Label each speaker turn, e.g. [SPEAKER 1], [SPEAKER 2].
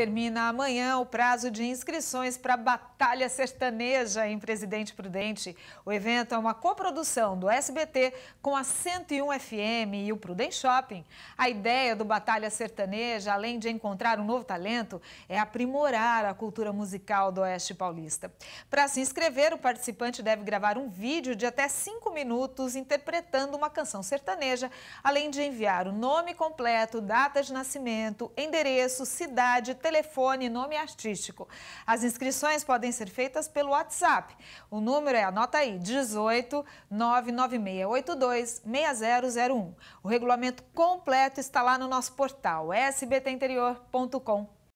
[SPEAKER 1] termina amanhã o prazo de inscrições para a Batalha Sertaneja em Presidente Prudente. O evento é uma coprodução do SBT com a 101 FM e o Prudente Shopping. A ideia do Batalha Sertaneja, além de encontrar um novo talento, é aprimorar a cultura musical do Oeste Paulista. Para se inscrever, o participante deve gravar um vídeo de até 5 minutos interpretando uma canção sertaneja, além de enviar o nome completo, data de nascimento, endereço, cidade, telefone telefone e nome artístico. As inscrições podem ser feitas pelo WhatsApp. O número é, anota aí, 18 6001. O regulamento completo está lá no nosso portal sbtinterior.com.br.